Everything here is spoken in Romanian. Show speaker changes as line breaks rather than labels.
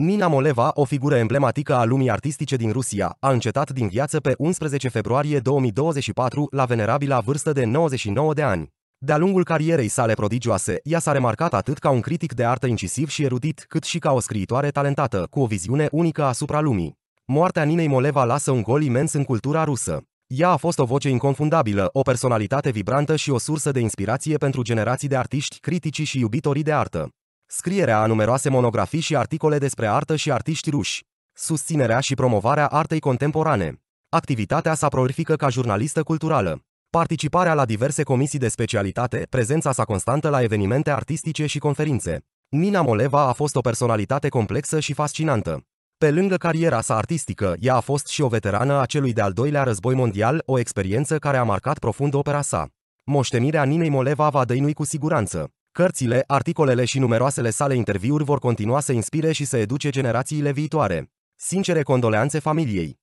Nina Moleva, o figură emblematică a lumii artistice din Rusia, a încetat din viață pe 11 februarie 2024 la venerabila vârstă de 99 de ani. De-a lungul carierei sale prodigioase, ea s-a remarcat atât ca un critic de artă incisiv și erudit, cât și ca o scriitoare talentată, cu o viziune unică asupra lumii. Moartea Ninei Moleva lasă un gol imens în cultura rusă. Ea a fost o voce inconfundabilă, o personalitate vibrantă și o sursă de inspirație pentru generații de artiști, critici și iubitorii de artă. Scrierea a numeroase monografii și articole despre artă și artiști ruși. Susținerea și promovarea artei contemporane. Activitatea sa prolifică ca jurnalistă culturală. Participarea la diverse comisii de specialitate, prezența sa constantă la evenimente artistice și conferințe. Nina Moleva a fost o personalitate complexă și fascinantă. Pe lângă cariera sa artistică, ea a fost și o veterană a celui de-al doilea război mondial, o experiență care a marcat profund opera sa. Moștenirea Ninei Moleva va dăinui cu siguranță. Cărțile, articolele și numeroasele sale interviuri vor continua să inspire și să educe generațiile viitoare. Sincere condoleanțe familiei!